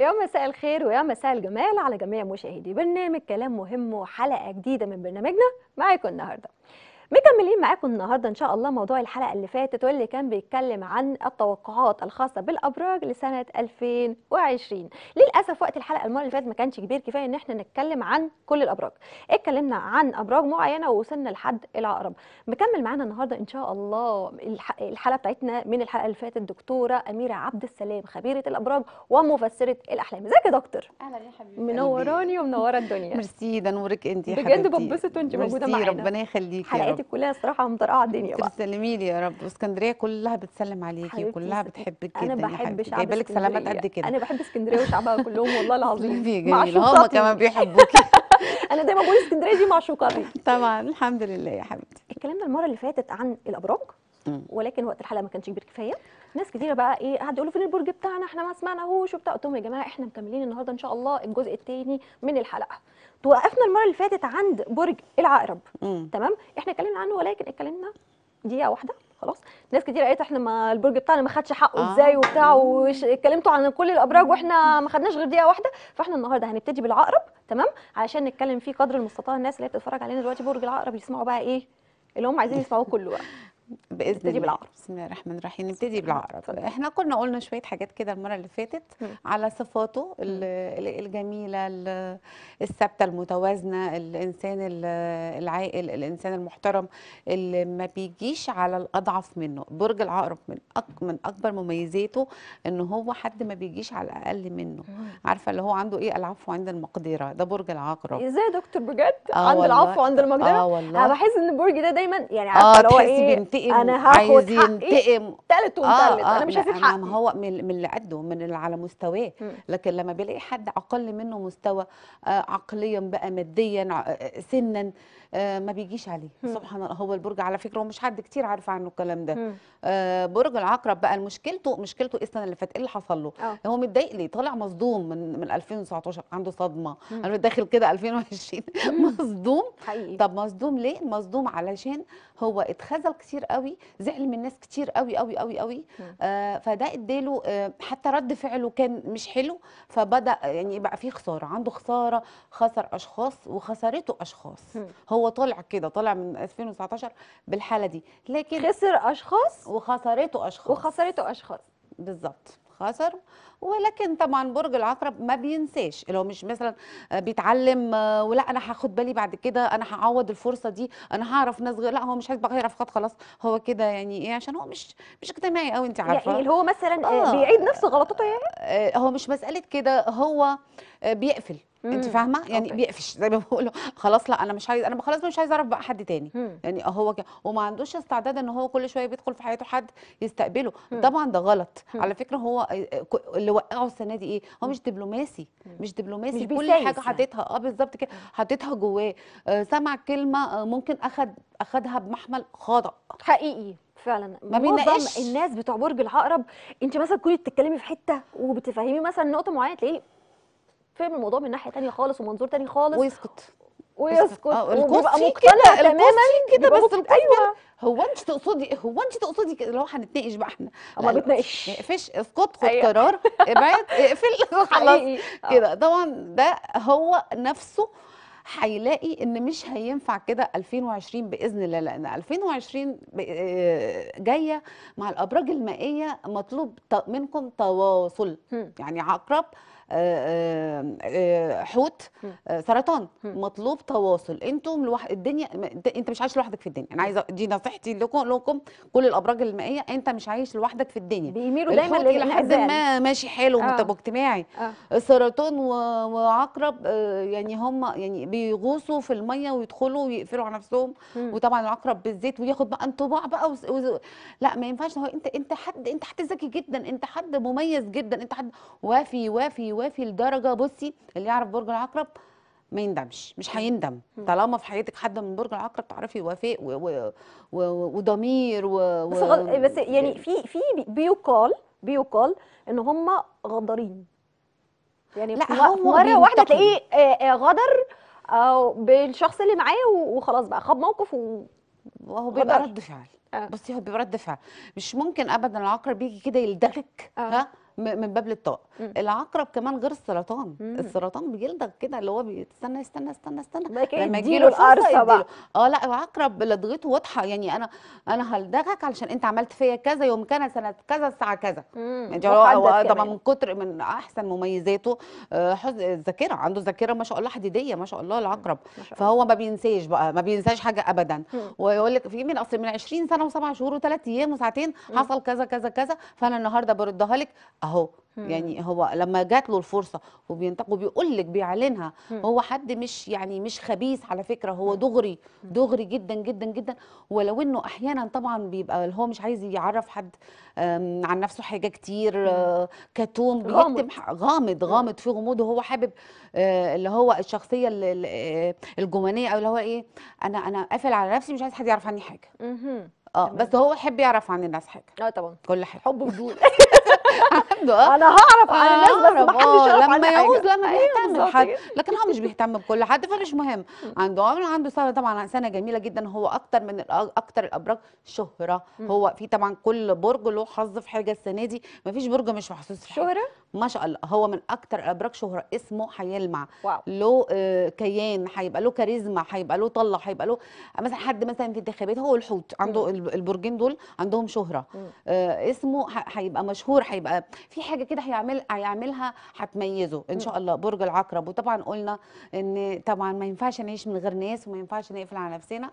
يا مساء الخير ويا مساء الجمال على جميع مشاهدي برنامج كلام مهم وحلقه جديده من برنامجنا معاكم النهارده مكملين معاكم النهارده ان شاء الله موضوع الحلقه اللي فاتت واللي كان بيتكلم عن التوقعات الخاصه بالابراج لسنه 2020 للاسف وقت الحلقه المره اللي فاتت ما كانش كبير كفايه ان احنا نتكلم عن كل الابراج اتكلمنا عن ابراج معينه ووصلنا لحد العقرب مكمل معانا النهارده ان شاء الله الحلقه بتاعتنا من الحلقه اللي فاتت الدكتوره اميره عبد السلام خبيره الابراج ومفسره الاحلام ازيك يا دكتور اهلا يا حبيبتي منوراني ومنوره الدنيا ميرسي ده نورك انت يا حبيبتي بجد ببسط وانت موجوده معانا ربنا يخليكي حضرتك كلها الصراحه مطرقعه الدنيا بقى تسلمي لي يا رب اسكندريه كلها بتسلم عليكي وكلها بتحبك جدا انا بحب شعب بالك سلامات قد كده انا بحب اسكندريه وشعبها كلهم والله العظيم جميل هم كمان بيحبوكي انا دايما بقول اسكندريه دي معشوقتي طبعا الحمد لله يا حبيبتي اتكلمنا المره اللي فاتت عن الابراج ولكن وقت الحلقه ما كانش كبير كفايه ناس كتيره بقى ايه قاعد يقولوا فين البرج بتاعنا احنا ما سمعناهوش وبتاع قلت لهم يا جماعه احنا مكملين النهارده ان شاء الله الجزء الثاني من الحلقه توقفنا المره اللي فاتت عند برج العقرب مم. تمام احنا اتكلمنا عنه ولكن اتكلمنا دقيقه واحده خلاص ناس كتير قالت احنا ما البرج بتاعنا ما خدش حقه آه. ازاي آه. وبتاع واتكلمتوا عن كل الابراج واحنا ما خدناش غير دقيقه واحده فاحنا النهارده هنبتدي بالعقرب تمام علشان نتكلم فيه قدر المستطاع الناس اللي بتتفرج علينا دلوقتي برج العقرب يسمعوا بقى ايه اللي هم عايزين يسمعوه كله بقى باذن نبتدي بالعقرب بسم الله الرحمن الرحيم نبتدي بالعقرب احنا كنا قلنا شويه حاجات كده المره اللي فاتت م. على صفاته الجميله الثابته المتوازنه الانسان العاقل الانسان المحترم اللي ما بيجيش على الاضعف منه برج العقرب من من اكبر مميزاته ان هو حد ما بيجيش على الاقل منه عارفه اللي هو عنده ايه العفو عند المقدره ده برج العقرب ازاي يا دكتور بجد آه عند العفو عند المقدره اه والله انا بحس ان البرج ده دايما يعني عارفه آه اللي هو ايه ينتقم انا عايز ينتقم تالت ومتلت آه آه انا مش هسيب حقي هو من اللي عنده من اللي على مستواه لكن لما بيلاقي حد اقل منه مستوى آه عقليا بقى ماديا آه، سنا آه، ما بيجيش عليه سبحان الله هو البرج على فكره ومش حد كتير عارف عنه الكلام ده آه، برج العقرب بقى مشكلته مشكلته ايه السنه اللي فاتت ايه اللي حصل له أوه. هو متضايق ليه طالع مصدوم من من 2019 عنده صدمه انا داخل كده 2020 مصدوم حقيقي. طب مصدوم ليه مصدوم علشان هو اتخذل كتير قوي زعل من ناس كتير قوي قوي قوي قوي آه فده اداله آه حتى رد فعله كان مش حلو فبدا يعني بقى فيه خساره عنده خساره خسر اشخاص وخسرته اشخاص هو هو طلع كده طلع من 2019 بالحاله دي لكن خسر اشخاص وخسرته اشخاص وخسرته اشخاص بالظبط خسر ولكن طبعا برج العقرب ما بينساش اللي هو مش مثلا بيتعلم ولا انا هاخد بالي بعد كده انا هعوض الفرصه دي انا هعرف ناس غير لا هو مش هيبقى يعرف خلاص هو كده يعني ايه عشان هو مش مش اجتماعي قوي انت عارفه يعني هو مثلا آه بيعيد نفس غلطته يعني آه، هو مش مساله كده هو بيقفل انت فاهمه يعني أوكي. بيقفش زي ما بقوله خلاص لا انا مش عايز انا خلاص مش عايز اعرف بقى حد تاني مم. يعني هو وما عندوش استعداد ان هو كل شويه بيدخل في حياته حد يستقبله مم. طبعا ده غلط مم. على فكره هو آه، آه، اللي وقعه السنه دي ايه هو مش دبلوماسي مم. مش دبلوماسي مش كل حاجه يعني. حطيتها اه بالظبط كده حطيتها جواه آه سمع كلمه آه ممكن اخد اخدها بمحمل خاطئ حقيقي فعلا ما معظم الناس بتوع برج العقرب انت مثلا كنت بتتكلمي في حته وبتفهمي مثلا نقطه معينه تلاقيه فهم الموضوع من ناحيه ثانيه خالص ومنظور ثاني خالص ويسكت ويسكت آه، ويبقى مقتنع تماما كده بس ايوه هو انت تقصدي هو انت تقصدي كده لو هنتناقش بقى احنا ما بتناقش ما نقفش اسكت خد أيوة. قرار ابعد اقفل خلاص كده طبعا ده هو نفسه هيلاقي ان مش هينفع كده 2020 باذن الله لان 2020 آه، جايه مع الابراج المائيه مطلوب منكم تواصل يعني عقرب آه، آه، آه، حوت سرطان مطلوب تواصل انتم لوحد الدنيا انت مش عايش لوحدك في الدنيا انا عايزه دي نصيحتي لكم لكم كل الابراج المائيه انت مش عايش لوحدك في الدنيا بيميلوا دايما لحد ما ماشي حلو آه. اجتماعي آه. سرطان وعقرب يعني هم يعني بيغوصوا في الميه ويدخلوا ويقفلوا على نفسهم م. وطبعا العقرب بالزيت وياخد بقى انطباع بقى وز... وز... لا ما ينفعش هو انت انت حد انت حد ذكي جدا انت حد مميز جدا انت حد وافي وافي وافي لدرجه بصي اللي يعرف برج العقرب ما يندمش مش هيندم طالما في حياتك حد من برج العقرب تعرفي وفاء وضمير و, و, و, و بس, غل... بس يعني في في بيقال بيقال ان هم غدارين يعني لا هو مره واحده تلاقيه آه، آه، غدر او آه، بالشخص اللي معاه وخلاص بقى خد موقف وهو بيبقى رد فعل بصي هو بيبقى رد فعل مش ممكن ابدا العقرب بيجي كده يلدغك آه. ها من باب للطاقه العقرب كمان غير السرطان مم. السرطان بيلدغ كده اللي هو بيستنى يستنى يستنى يستنى لما يجيله القرصه بقى اه لا العقرب لدغته واضحه يعني انا انا هلدغك علشان انت عملت فيا كذا يوم كذا سنه كذا الساعه كذا يعني هو طبعا من كتر من احسن مميزاته آه، الذاكره عنده ذاكره ما شاء الله حديديه ما شاء الله العقرب فهو ما بينساش بقى ما بينساش حاجه ابدا ويقول لك في من اصل من 20 سنه وسبع شهور وثلاث ايام وساعتين حصل كذا كذا كذا فانا النهارده بردها لك اهو يعني هو لما جات له الفرصه وبينتقد وبيقول لك بيعلنها هو حد مش يعني مش خبيث على فكره هو دغري دغري جدا جدا جدا ولو انه احيانا طبعا بيبقى اللي هو مش عايز يعرف حد عن نفسه حاجه كتير آه، كتوم بيكتم غامض غامض في غموض وهو حابب آه، اللي هو الشخصيه آه، الجمانيه او اللي هو ايه انا انا قافل على نفسي مش عايز حد يعرف عني حاجه اه بس هو يحب يعرف عن الناس حاجه اه طبعا كل حاجه حب بدون عنده انا هعرف عن الناس بس ما حدش آه، يعرف لما يعوز لما أيوة بيهتم بحد لكن هو مش بيهتم بكل حد فمش مهم عنده عمر عنده ساره طبعا سنه جميله جدا هو اكتر من اكتر الابراج شهره هو في طبعا كل برج له حظ في حاجه السنه دي ما فيش برج مش محظوظ في حاجه شهره ما شاء الله هو من اكتر الابراج شهره اسمه هيلمع له آه، كيان هيبقى له كاريزما هيبقى له طله هيبقى له مثلا حد مثلا في انتخابات هو الحوت عنده البرجين دول عندهم شهره آه اسمه هيبقى مشهور هيبقى في حاجه كده هيعمل هيعملها هتميزه ان شاء الله برج العقرب وطبعا قلنا ان طبعا ما ينفعش نعيش من غير ناس وما ينفعش نقفل على نفسنا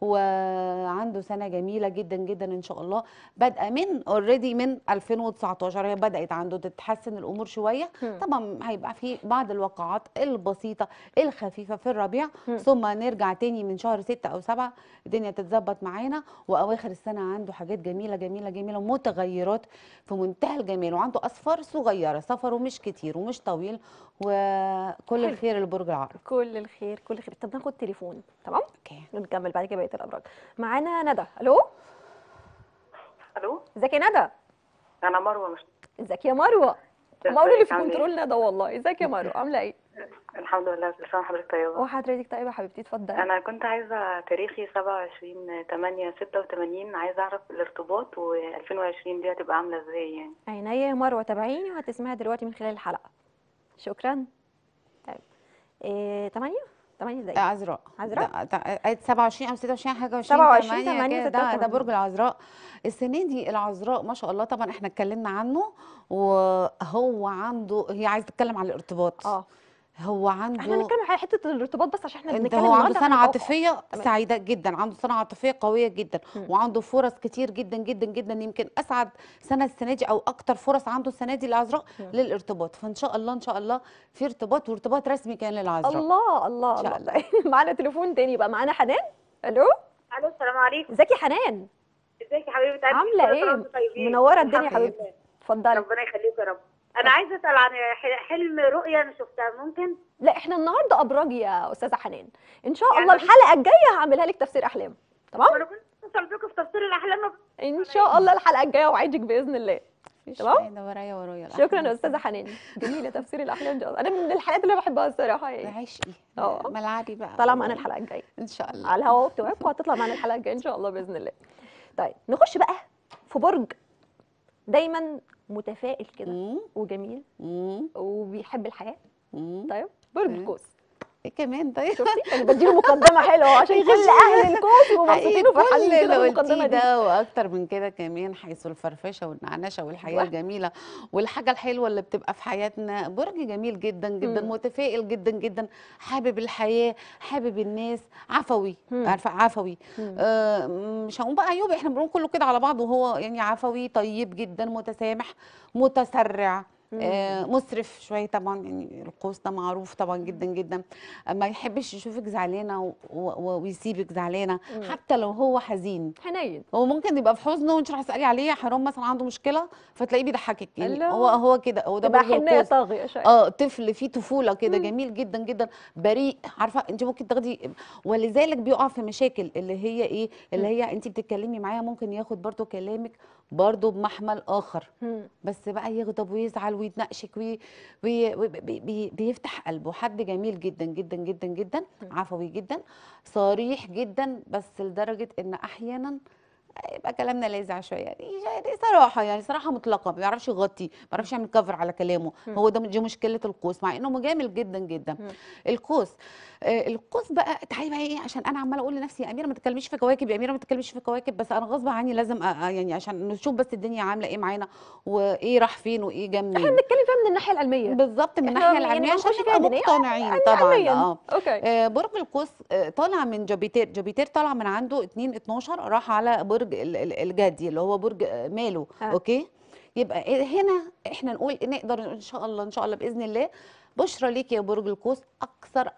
وعنده سنه جميله جدا جدا ان شاء الله بادئه من اوريدي من 2019 هي بدات عنده تتحسن الامور شويه طبعا هيبقى في بعض الوقعات البسيطه الخفيفه في الربيع ثم نرجع تاني من شهر 6 او 7 الدنيا تتظبط معانا واواخر السنه عنده حاجات جميله جميله جميله متغيرات في منتهى الجمال وعنده اصفار صغيره سفره مش كتير ومش طويل وكل الخير لبرج العقرب كل الخير كل الخير طب ناخد تليفون تمام اوكي نكمل بعد كده بقيه الابراج معانا ندى الو الو ازيك يا ندى انا مروه مش ازيك يا مروه ما اللي في طيب، إيه؟ كنترولنا ده والله ازيك يا مارو عامله ايه الحمد لله كل سنه وحضرتك طيبه وحضرتك طيبه حبيبتي اتفضلي انا كنت عايزه تاريخي 27 8 86 عايزه اعرف الارتباط و2020 دي هتبقى عامله ازاي يعني عينيا يا مروه تابعيني وهتسمعي دلوقتي من خلال الحلقه شكرا طيب إيه 8 8 دقايق عذراء عذراء 27 آه، او 26 حاجة 27 8 ده, ده برج العذراء السنة دي العذراء ما شاء الله طبعا احنا اتكلمنا عنه وهو عنده هي عايزة تتكلم على الارتباط اه هو عنده احنا بنتكلم على حته الارتباط بس عشان احنا بنتكلم هو عنده سنه عاطفيه سعيده جدا عنده سنه عاطفيه قويه جدا م. وعنده فرص كتير جدا جدا جدا يمكن اسعد سنه السنه دي او اكتر فرص عنده السنه دي العذراء للارتباط فان شاء الله ان شاء الله في ارتباط وارتباط رسمي كان للعذراء الله الله الله, الله. معانا تليفون تاني بقى معانا حنان الو الو السلام عليكم ازيك يا حنان ازيك يا حبيبتي عامله ايه منوره الدنيا يا حبيبتي اتفضلي ربنا يخليك يا رب انا عايزه اسال عن حلم رؤيه انا شفتها ممكن لا احنا النهارده ابراج يا استاذه حنان ان شاء يعني الله الحلقه الجايه هعملها لك تفسير احلام تمام انا كنت اتصل بكم في تفسير الاحلام ان شاء الله الحلقه الجايه اوعدك باذن الله تمام ورايا ورايا شكرا يا استاذه حنان جميله تفسير الاحلام دي انا من الحلقات اللي بحبها الصراحه يعني عشقي اه ملعبي بقى طالعه معانا الحلقه الجايه ان شاء الله على الهواء وبتوعكم وهتطلع معانا الحلقه الجايه ان شاء الله باذن الله طيب نخش بقى في برج دايما متفائل كده وجميل وبيحب الحياه طيب برج القوس إيه كمان طيب شفتي انا يعني بديله مقدمه حلوه عشان كل اهل الكوس ومبسوطين وفرحانين كده المقدمه دي ده واكتر من كده كمان حيث الفرفشه والنعنشه والحياه واحد. الجميله والحاجه الحلوه اللي بتبقى في حياتنا برج جميل جدا جدا مم. متفائل جدا جدا حابب الحياه حابب الناس عفوي عارفه عفوي آه مش هقول بقى عيوب احنا بنقول كله كده على بعضه وهو يعني عفوي طيب جدا متسامح متسرع آه، مسرف مصرف شويه طبعا يعني القوس ده معروف طبعا جدا جدا ما يحبش يشوفك زعلانه ويسيبك زعلانه حتى لو هو حزين حنين هو ممكن يبقى في حزن وانت راح تسالي عليه حرام مثلا عنده مشكله فتلاقيه بيضحكك يعني هو هو كده هو ده برضه طاغيه شويه اه طفل فيه طفوله كده جميل جدا جدا بريء عارفه انت ممكن تاخدي ولذلك بيقع في مشاكل اللي هي ايه اللي هي انت بتتكلمي معايا ممكن ياخد برضه كلامك برضه بمحمل اخر مم. بس بقى يغضب ويزعل ويتناقشك وي... وي... بي... بي... بيفتح قلبه حد جميل جدا جدا جدا جدا عفوي جدا صريح جدا بس لدرجه ان احيانا يبقى كلامنا لاذع شويه يعني, يعني صراحه يعني صراحه مطلقه ما بيعرفش يغطي ما بيعرفش يعمل كفر على كلامه م. هو ده دي مشكله القوس مع انه مجامل جدا جدا م. القوس آه القوس بقى تعالي بقى ايه عشان انا عماله اقول لنفسي يا اميره ما تتكلميش في كواكب يا اميره ما تتكلميش في كواكب بس انا غصب عني لازم آه يعني عشان نشوف بس الدنيا عامله ايه معانا وايه راح فين وايه جه منين احنا بنتكلم فيها من الناحيه العلميه بالظبط من الناحيه يعني العلميه عشان نبقى يعني. مقتنعين طبعا اه اوكي آه برج القوس آه، طالع من جوبيتير جوبيتير طالع من عنده 2 12 راح على برج برج الجدي اللي هو برج آه، ماله آه. اوكي يبقى إيه، هنا احنا نقول نقدر ان شاء الله ان شاء الله باذن الله بشرى ليك يا برج القوس اكثر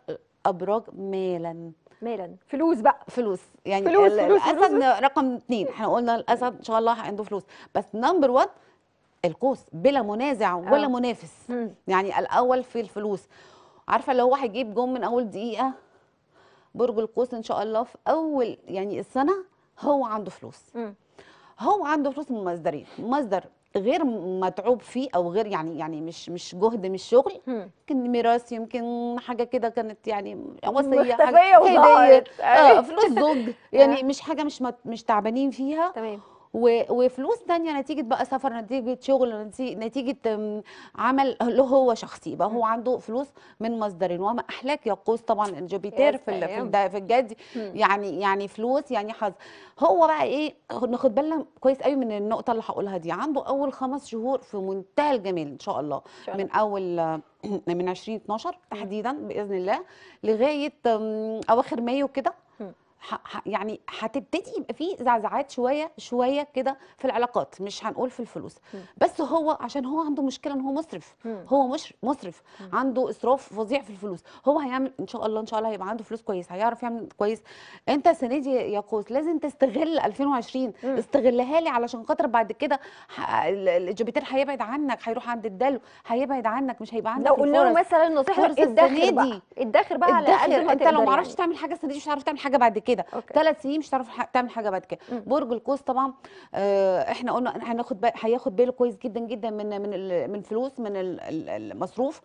ابراج مالا مالا فلوس بقى فلوس يعني فلوس فلوس الاسد فلوس. رقم اثنين احنا قلنا الاسد ان شاء الله عنده فلوس بس نمبر 1 القوس بلا منازع آه. ولا أوه. منافس يعني الاول في الفلوس عارفه لو واحد هيجيب جون من اول دقيقه برج القوس ان شاء الله في اول يعني السنه هو عنده فلوس هو عنده فلوس من مصدرين مصدر غير متعوب فيه او غير يعني يعني مش مش جهد مش شغل يمكن ميراث يمكن حاجه كده كانت يعني وصيه حاجه هديه آه فلوس زوج يعني آه. مش حاجه مش مش تعبانين فيها تمام وفلوس تانية نتيجة بقى سفر نتيجة شغل نتيجة عمل له هو شخصي يبقى هو عنده فلوس من مصدرين وما أحلاك يقوس طبعا جوبيتير في في, الجد يعني يعني فلوس يعني حظ هو بقى إيه ناخد بالنا كويس قوي من النقطة اللي هقولها دي عنده أول خمس شهور في منتهى الجمال إن شاء الله, إن شاء الله. من أول من 2012 تحديدا باذن الله لغايه اواخر مايو كده يعني هتبتدي يبقى في زعزعات شويه شويه كده في العلاقات مش هنقول في الفلوس م. بس هو عشان هو عنده مشكله ان هو مصرف م. هو مش مصرف م. عنده اسراف فظيع في الفلوس هو هيعمل ان شاء الله ان شاء الله هيبقى عنده فلوس كويس هيعرف يعمل كويس انت السنه دي يا قوس لازم تستغل 2020 استغلها لي علشان خاطر بعد كده الجوبيتر هيبعد عنك هيروح عند الدلو هيبعد عنك مش هيبقى عندك لو قلنا له مثلا نصيحه الداخل بقى الداخل بقى على انت لو ما عرفتش يعني. تعمل حاجه السنه دي مش هتعرف تعمل حاجه بعد كده كده ثلاث سنين مش هتعرف تعمل حاجه بعد كده برج القوس طبعا آه، احنا قلنا هناخد هياخد باله كويس جدا جدا من من من فلوس من المصروف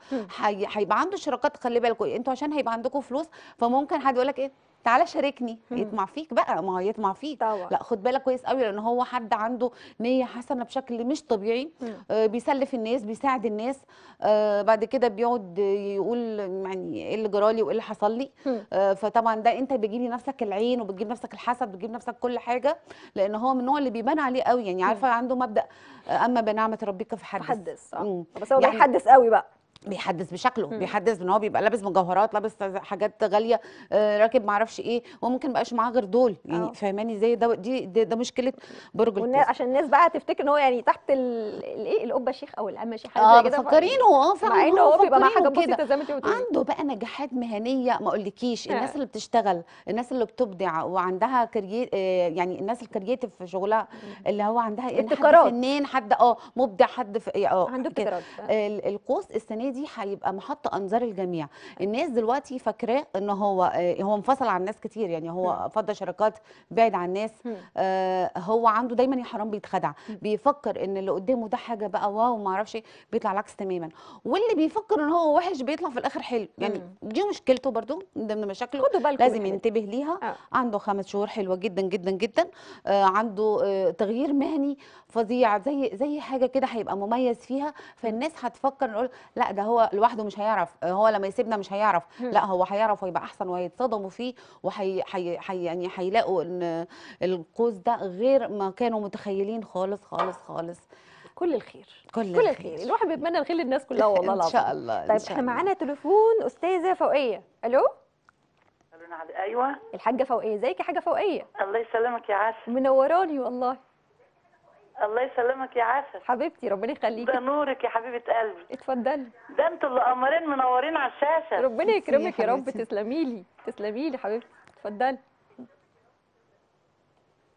هيبقى عنده شراكات خلي بالكوا انتوا عشان هيبقى عندكم فلوس فممكن حد يقول لك ايه تعالى شاركني يطمع فيك بقى ما هو يطمع فيك طبعا. لا خد بالك كويس قوي لان هو حد عنده نيه حسنه بشكل مش طبيعي آه بيسلف الناس بيساعد الناس آه بعد كده بيقعد يقول يعني ايه اللي جرالي وايه اللي حصل لي آه فطبعا ده انت بتجيب لنفسك العين وبتجيب لنفسك الحسد وبتجيب لنفسك كل حاجه لان هو من النوع اللي بيبان عليه قوي يعني عارفه عنده مبدا آه، اما بنعمه ربك فحدث فحدث بس هو يعني بيحدث قوي بقى بيحدث بشكله مم. بيحدث ان هو بيبقى لابس مجوهرات لابس حاجات غاليه آه، راكب راكب معرفش ايه وممكن بقاش معاه غير دول يعني آه. فاهماني زي ده دي ده, ده مشكله برج القوس عشان الناس بقى تفتكر ان هو يعني تحت الايه القبه شيخ او الامه شيخ حاجه آه زي كده مفكرينه اه فعلا مع ان هو بيبقى معاه حاجه بسيطه زي ما انت بتقولي عنده بقى نجاحات مهنيه ما اقولكيش آه. الناس اللي بتشتغل الناس اللي بتبدع وعندها كرييت يعني الناس الكرييتيف في شغلها اللي هو عندها إيه، ابتكارات فنان حد اه مبدع حد في اه عنده ابتكارات القوس السنه دي دي هيبقى محط انظار الجميع الناس دلوقتي فاكراه ان هو آه، هو انفصل عن ناس كتير يعني هو فضى شراكات بعد عن الناس آه، هو عنده دايما يا حرام بيتخدع بيفكر ان اللي قدامه ده حاجه بقى واو ما اعرفش إيه، بيطلع العكس تماما واللي بيفكر ان هو وحش بيطلع في الاخر حلو يعني دي مشكلته برضو من ضمن مشاكله لازم يعني. ينتبه ليها آه. عنده خمس شهور حلوه جدا جدا جدا آه عنده آه تغيير مهني فظيع زي زي حاجه كده هيبقى مميز فيها فالناس هتفكر نقول لا ده هو لوحده مش هيعرف هو لما يسيبنا مش هيعرف لا هو هيعرف ويبقى احسن وهيتصدموا فيه وحي حي حي يعني هيلاقوا ان القوس ده غير ما كانوا متخيلين خالص خالص خالص كل الخير كل, كل الخير. الخير الواحد بيتمنى الخير للناس كلها والله العظيم ان طيب، شاء الله طيب احنا معانا تليفون استاذه فوقيه الو نعم. ايوه الحاجه فوقيه ازيك يا حاجه فوقيه الله يسلمك يا عسل منوراني والله الله يسلمك يا عسل حبيبتي ربنا يخليكي ده نورك يا حبيبه قلبي اتفضلي ده انتوا اللي قمرين منورين على الشاشه ربنا يكرمك يا, رب تسلمي لي تسلمي لي حبيبتي اتفضلي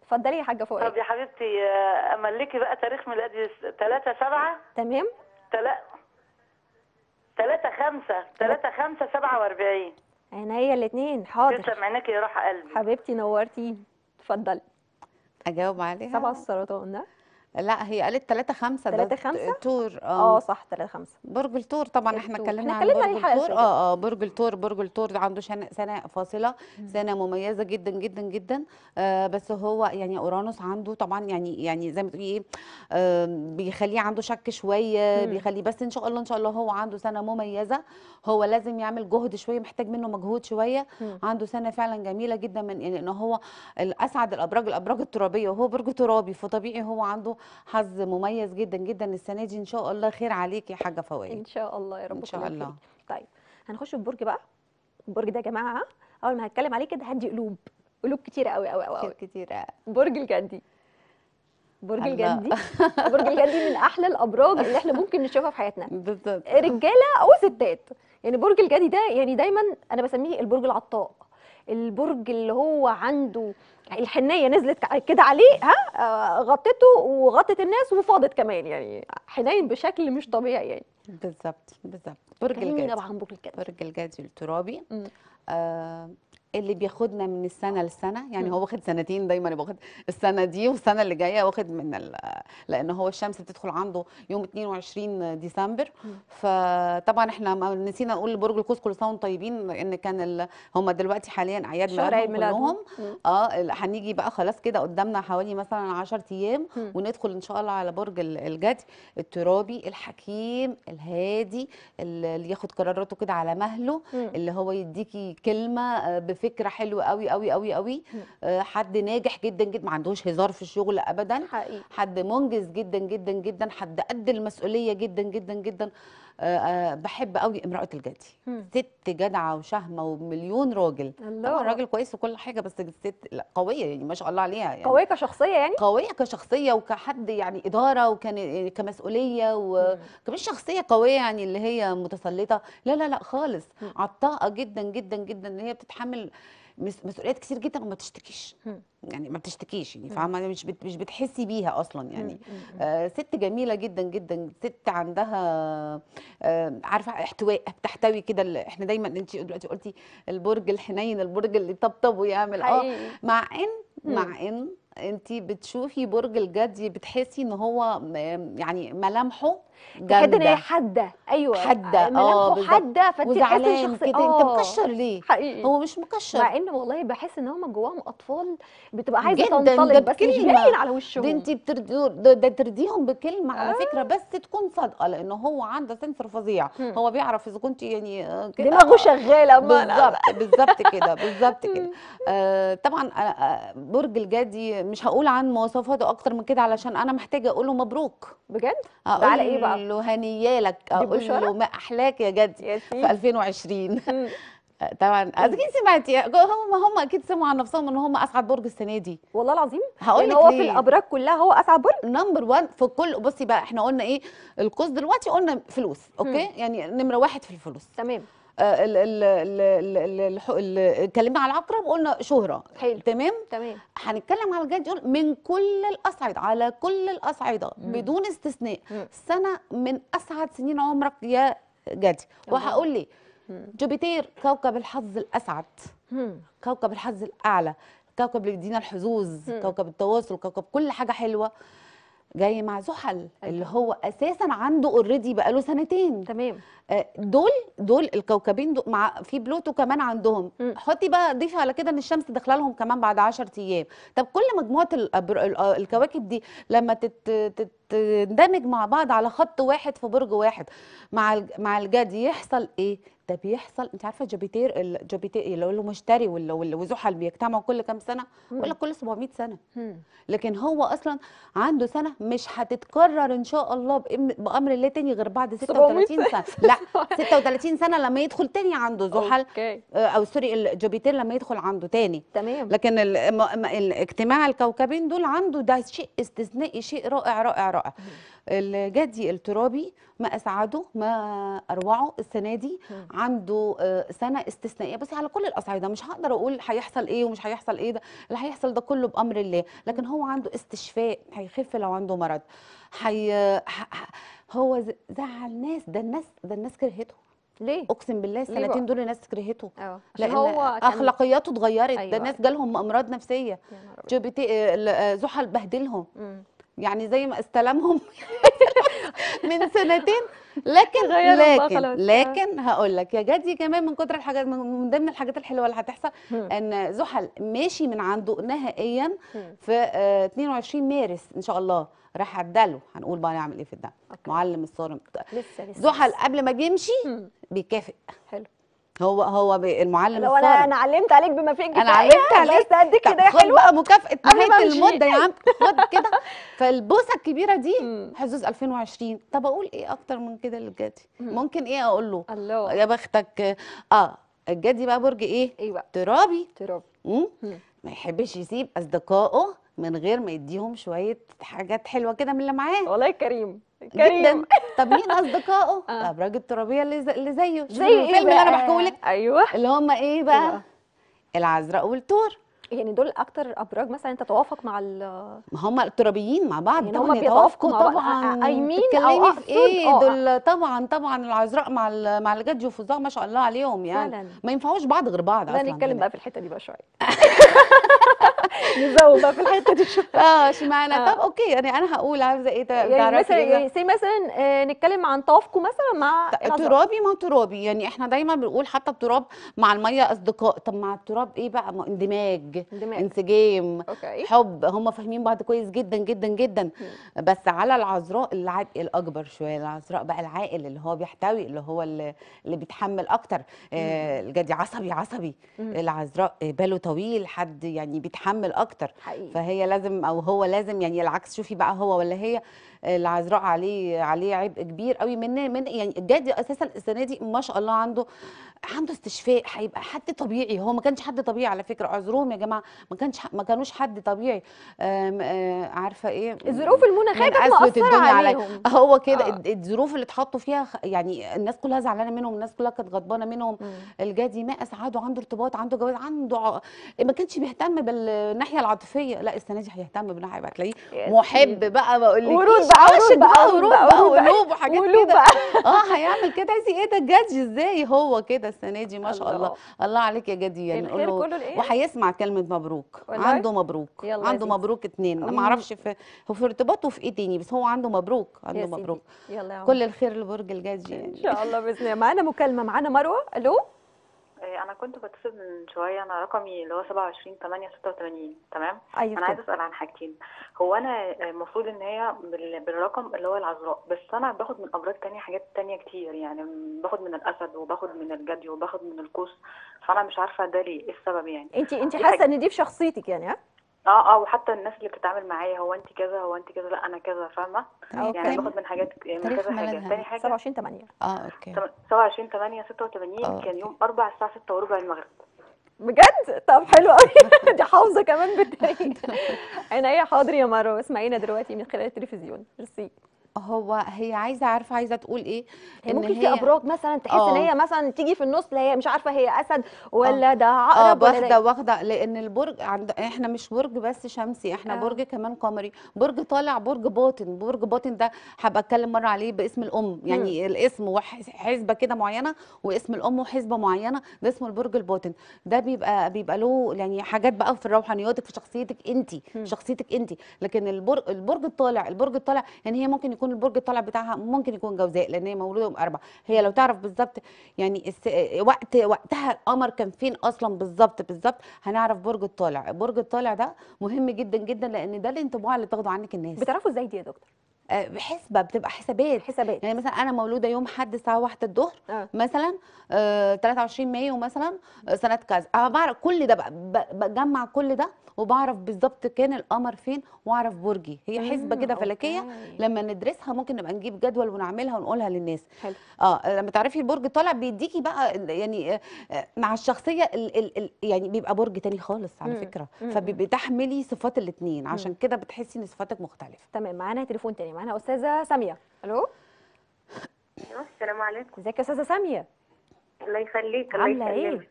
اتفضلي يا حاجه فوقي طب يا حبيبتي املكي بقى تاريخ ميلادي 3 7 تمام 3 5 3 5 47 عينيا الاثنين حاضر تسلم عينيك يا روح قلبي حبيبتي نورتيني اتفضلي اجاوب عليها سبع السرطان ده لا هي قالت 3 5 3 5 تور اه اه صح 3 5 برج التور طبعا احنا اتكلمنا عن برج التور اه اه برج التور برج التور عنده سنه فاصله سنه مميزه جدا جدا جدا آه بس هو يعني اورانوس عنده طبعا يعني يعني زي ما تقولي ايه بيخليه عنده شك شويه مم. بيخليه بس ان شاء الله ان شاء الله هو عنده سنه مميزه هو لازم يعمل جهد شويه محتاج منه مجهود شويه مم. عنده سنه فعلا جميله جدا من ان هو اسعد الابراج الابراج الترابيه وهو برج ترابي فطبيعي هو عنده حظ مميز جدا جدا السنه دي ان شاء الله خير عليكي يا حاجه فوائد ان شاء الله يا رب ان شاء الله خير. طيب هنخش البرج بقى البرج ده يا جماعه اول ما هتكلم عليه كده هدي قلوب قلوب كتيره قوي قوي قوي كتير برج الجدي برج الجدي برج الجدي من احلى الابراج اللي احنا ممكن نشوفها في حياتنا بالظبط رجاله او ستات يعني برج الجدي ده يعني دايما انا بسميه البرج العطاء البرج اللي هو عنده الحنيه نزلت كده عليه ها آه، غطته وغطت الناس وفاضت كمان يعني حنين بشكل مش طبيعي يعني بالظبط بالظبط برج الجدي برج الجدي برج الجدي الترابي آه اللي بياخدنا من السنه للسنه آه. يعني هو واخد سنتين دايما يبقى واخد السنه دي والسنه اللي جايه واخد من لان هو الشمس بتدخل عنده يوم 22 ديسمبر فطبعا احنا نسينا نقول لبرج القوس كل سنه وانتم طيبين لان كان هم دلوقتي حاليا اعياد ميلادهم كلهم اه هنيجي بقى خلاص كده قدامنا حوالي مثلا 10 ايام وندخل ان شاء الله على برج الجدي الترابي الحكيم الهادي اللي ياخد قراراته كده على مهله اللي هو يديكي كلمه آه، فكره حلوه قوي قوي قوي قوي آه، حد ناجح جدا جدا ما عندهوش هزار في الشغل ابدا حقيقي. حد منجز جدا جدا جدا حد قد المسؤوليه جدا جدا جدا آه، آه، بحب قوي امراه الجدي ست جدعه وشهمه ومليون راجل طبعا راجل كويس وكل حاجه بس الست لا قويه يعني ما شاء الله عليها يعني قويه كشخصيه يعني قويه كشخصيه وكحد يعني اداره وكان كمسؤوليه وكمان شخصيه قويه يعني اللي هي متسلطه لا لا لا خالص عطاءه جدا جدا جدا ان هي بتتحمل مسؤوليات كتير جدا وما تشتكيش يعني ما بتشتكيش يعني فاهمه يعني مش بت مش بتحسي بيها اصلا يعني آه ست جميله جدا جدا ست عندها آه عارفه احتواء بتحتوي كده احنا دايما انت دلوقتي قلتي البرج الحنين البرج اللي طبطب ويعمل اه مع ان مع ان انت بتشوفي برج الجدي بتحسي ان هو يعني ملامحه تحس ان هي حاده ايوه حاده اه, آه، حاده فتحس شخص آه. انت مكشر ليه حقيقي. هو مش مكشر مع ان والله بحس ان هم جواهم اطفال بتبقى عايزه تنطلق بس مش باين على وشهم ده انت ده ترضيهم بكلمه على آه. فكره بس تكون صادقه لان هو عنده سنسر فظيع هو بيعرف اذا كنت يعني كده دماغه شغاله بالظبط بالظبط كده بالظبط كده طبعا برج الجدي مش هقول عن مواصفاته اكتر من كده علشان انا محتاجه اقول له مبروك بجد على ايه بقى اقول له هنيالك اقول له ما احلاك يا جدي في 2020 طبعا اكيد سمعتي هم هم اكيد سمعوا عن نفسهم ان هم اسعد برج السنه دي والله العظيم هقول لك هو ليه؟ في الابراج كلها هو اسعد برج نمبر 1 في كل بصي بقى احنا قلنا ايه القوس دلوقتي قلنا فلوس اوكي مم. يعني نمره واحد في الفلوس تمام آه، اتكلمنا على العقرب قلنا شهره حلو. تمام تمام هنتكلم على الجد من كل الاصعده على كل الاصعده بدون استثناء سنه من اسعد سنين عمرك يا جدي وهقول لي جوبيتير كوكب الحظ الاسعد كوكب الحظ الاعلى كوكب اللي بيدينا الحظوظ كوكب التواصل كوكب كل حاجه حلوه جاي مع زحل اللي هو اساسا عنده اوريدي بقاله سنتين تمام آه، دول دول الكوكبين دول مع في بلوتو كمان عندهم م. حطي بقى ضيفي على كده ان الشمس داخله لهم كمان بعد 10 ايام طب كل مجموعه آه، الكواكب دي لما تندمج مع بعض على خط واحد في برج واحد مع مع الجدي يحصل ايه ده بيحصل انت عارفه جوبيتير الجوبيتير اللي هو مشتري وزحل بيجتمعوا كل كام سنه ولا كل 700 سنه لكن هو اصلا عنده سنه مش هتتكرر ان شاء الله بامر الله تاني غير بعد 36 سنه لا 36 سنه لما يدخل تاني عنده زحل آه، او سوري الجوبيتير لما يدخل عنده تاني تمام لكن الاجتماع الكوكبين دول عنده ده شيء استثنائي شيء رائع رائع رائع الجدي الترابي ما اسعده ما اروعه السنه دي عنده آه، سنه استثنائيه بس على كل الاصعده مش هقدر اقول هيحصل ايه ومش هيحصل ايه ده اللي هيحصل ده كله بامر الله لكن هو عنده استشفاء هيخف لو عنده مرض حي... هو زعل ناس ده الناس ده الناس كرهته ليه؟ اقسم بالله السنتين دول الناس كرهته اه لان هو اخلاقياته اتغيرت أيوة. ده الناس جالهم امراض نفسيه آه، آه، زحل بهدلهم مم. يعني زي ما استلمهم من سنتين لكن لكن آه. لكن هقول لك يا جدي كمان من كتر الحاجات من ضمن الحاجات الحلوه اللي هتحصل ان زحل ماشي من عنده نهائيا في 22 آه، مارس ان شاء الله راح عدله هنقول بقى نعمل ايه في الدم معلم الصارم لسه لسه زحل قبل ما بيمشي بيكافئ حلو هو هو المعلم هو انا انا علمت عليك بما فيه الكفايه انا علمت عليك بس اديك ايديا حلوه بقى مكافاه نهايه المده يا عم خد كده فالبوسه الكبيره دي حظوظ 2020 طب اقول ايه اكتر من كده للجدي ممكن ايه اقول له الله يا بختك اه الجدي بقى برج ايه ايه بقى ترابي ترابي ما يحبش يسيب اصدقائه من غير ما يديهم شويه حاجات حلوه كده من اللي معاه والله كريم كريم جدا طب مين اصدقائه؟ آه. الابراج الترابيه اللي زيه زي ايه الفيلم اللي انا بحكيه لك ايوه اللي هم ايه بقى؟ أيوة. العذراء والتور يعني دول اكتر ابراج مثلا تتوافق مع ال ما هم الترابيين مع بعض يعني هم بيتوافقوا طبعا اي مين او اقصد ايه دول طبعا طبعا العذراء مع مع الجدي وفظاع ما شاء الله عليهم يعني فعلا. ما ينفعوش بعض غير بعض اصلا نتكلم بقى في الحته دي بقى شويه يزوبها في الحته دي اه شو معنى آه. طب اوكي يعني انا هقول عايزه ايه طيب، يعني تعرفي يعني مثلا سي مثلا آه نتكلم عن طوفكو مثلا مع ترابي ما ترابي يعني احنا دايما بنقول حتى التراب مع الميه اصدقاء طب مع التراب ايه بقى اندماج, اندماج. انسجام حب هم فاهمين بعض كويس جدا جدا جدا بس على العذراء العائق الاكبر شويه العذراء بقى العاقل اللي هو بيحتوي اللي هو اللي, بيتحمل اكتر آه، الجدي عصبي عصبي العذراء باله طويل حد يعني بيتحمل متحمل اكتر حقيقي. فهي لازم او هو لازم يعني العكس شوفي بقى هو ولا هي آه، العذراء عليه عليه عبء كبير قوي من من يعني الجدي اساسا السنه دي ما شاء الله عنده عنده استشفاء هيبقى حد طبيعي هو ما كانش حد طبيعي على فكره اعذروهم يا جماعه ما كانش ما كانوش حد طبيعي آم آم آه، عارفه ايه الظروف المناخيه يعني كانت مأثره عليهم هو كده آه. الظروف اللي اتحطوا فيها يعني الناس كلها زعلانه منهم الناس كلها كانت غضبانه منهم الجدي ما اسعده عنده ارتباط عنده جواز عنده ع... ما كانش بيهتم بالناحيه العاطفيه لا السنه دي هيهتم بالناحيه بقى تلاقيه محب بقى ما اقولكيش ورود بقى ورود بقى ورود وقلوب وحاجات كده اه هيعمل كده عايزه ايه ده الجدي ازاي هو كده السنه دي ما شاء الله الله, الله عليك يا جدي يعني الخير له كله لإيه؟ وهيسمع كلمه مبروك عنده مبروك عنده مبروك اثنين انا ما اعرفش في هو في ارتباطه في ايه تاني بس هو عنده مبروك عنده مبروك يلا يا كل الخير لبرج الجدي يعني. ان شاء الله باذن الله معانا مكالمه معانا مروه الو إيه، انا كنت بتصل من شويه انا رقمي اللي هو 27 8 86 تمام أيوة. انا عايزه اسال عن حاجتين هو انا المفروض ان هي بالرقم اللي هو العذراء بس انا باخد من امراض تانية حاجات تانية كتير يعني باخد من الاسد وباخد من الجدي وباخد من القوس فانا مش عارفه ده ليه ايه السبب يعني انت انت حاسه ان دي في شخصيتك يعني ها اه اه وحتى الناس اللي بتتعامل معايا هو انت كذا هو انت كذا لا انا كذا فاهمه آه، يعني أوكي. يعني باخد من حاجات يعني من كذا حاجه ثاني تاني حاجه 27 8 آه،, اه اوكي 27 8 86 كان يوم 4 الساعه 6 وربع المغرب بجد طب حلو قوي دي حافظه كمان بالتاريخ عينيا حاضر يا مروه اسمعينا دلوقتي من خلال التلفزيون ميرسي هو هي عايزه عارفه عايزه تقول ايه هي إن ممكن هي في ابراج مثلا تحس أوه. ان آه. هي مثلا تيجي في النص لا هي مش عارفه هي اسد ولا أوه. ده عقرب آه، ولا واخده إيه. واخده لان البرج عند احنا مش برج بس شمسي احنا أوه. برج كمان قمري برج طالع برج باطن برج باطن ده هبقى اتكلم مره عليه باسم الام يعني م. الاسم وحسبه كده معينه واسم الام وحسبه معينه ده اسمه البرج الباطن ده بيبقى بيبقى له يعني حاجات بقى في الروحانياتك في شخصيتك انت شخصيتك انت لكن البرج البرج الطالع البرج الطالع يعني هي ممكن يكون البرج الطالع بتاعها ممكن يكون جوزاء لان هي مولوده يوم اربعه هي لو تعرف بالظبط يعني وقت وقتها القمر كان فين اصلا بالظبط بالظبط هنعرف برج الطالع برج الطالع ده مهم جدا جدا لان ده الانطباع اللي تاخده عنك الناس بتعرفوا ازاي دي يا دكتور بحسبه آه، بتبقى حسابات حسابات يعني مثلا انا مولوده يوم حد الساعه 1 الظهر آه. مثلا آه 23 مايو مثلا آه، سنه كذا انا بعرف كل ده بقى بجمع كل ده وبعرف بالظبط كان القمر فين واعرف برجي هي حسبه كده فلكيه لما ندرسها ممكن نبقى نجيب جدول ونعملها ونقولها للناس حلو. اه لما تعرفي البرج طالع بيديكي بقى يعني آه، مع الشخصيه الـ الـ الـ يعني بيبقى برج تاني خالص على مم. فكره فبتحملي صفات الاثنين عشان كده بتحسي ان صفاتك مختلفه تمام معانا تليفون تاني معانا استاذه ساميه الو السلام عليكم ازيك يا استاذه ساميه الله يخليك الله يخليك ايه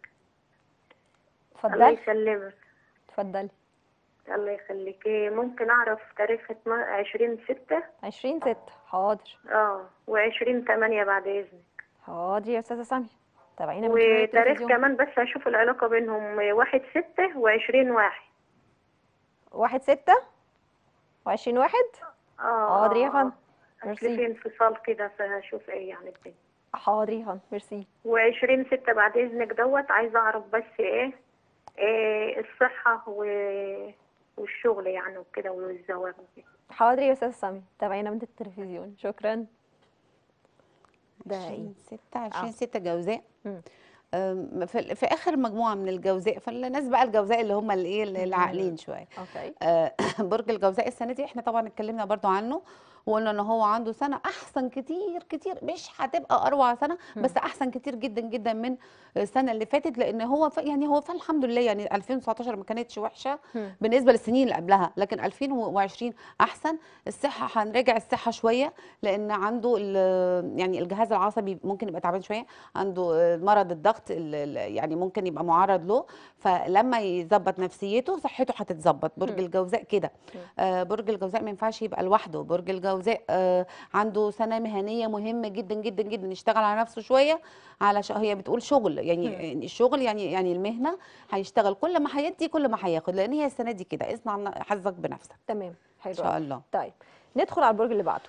اتفضلي الله يسلمك اتفضلي الله يخليك إيه، ممكن اعرف تاريخ 20 6 20 6 حاضر اه و20 8 بعد اذنك حاضر يا استاذه ساميه تابعينا وتاريخ كمان بس اشوف العلاقه بينهم 1 6 و20 1 1 6 و20 1 اه حاضر يا فندم ميرسي في انفصال كده فهشوف ايه يعني الدنيا حاضر يا فندم ميرسي و20 6 بعد اذنك دوت عايزه اعرف بس ايه إيه، الصحة والشغل يعني وكده والزواج حاضر يا استاذ سامي تابعينا من التلفزيون شكرا ده 20 26 ستة جوزاء في, في اخر مجموعه من الجوزاء فالناس بقى الجوزاء اللي هم الايه العاقلين شويه آه، برج الجوزاء السنه دي احنا طبعا اتكلمنا برضو عنه وقلنا ان هو عنده سنه احسن كتير كتير مش هتبقى اروع سنه بس احسن كتير جدا جدا من السنه اللي فاتت لان هو يعني هو فالحمد لله يعني 2019 ما كانتش وحشه بالنسبه للسنين اللي قبلها لكن 2020 احسن الصحه هنراجع الصحه شويه لان عنده يعني الجهاز العصبي ممكن يبقى تعبان شويه عنده مرض الضغط يعني ممكن يبقى معرض له فلما يظبط نفسيته صحته هتتظبط برج الجوزاء كده آه، برج الجوزاء ما ينفعش يبقى لوحده برج الجوزاء جوزاء آه، عنده سنه مهنيه مهمه جدا جدا جدا يشتغل على نفسه شويه علشان هي بتقول شغل يعني, يعني الشغل يعني يعني المهنه هيشتغل كل ما هيدي كل ما هياخد لان هي السنه دي كده اصنع حظك بنفسك تمام حلو ان شاء الله طيب ندخل على البرج اللي بعده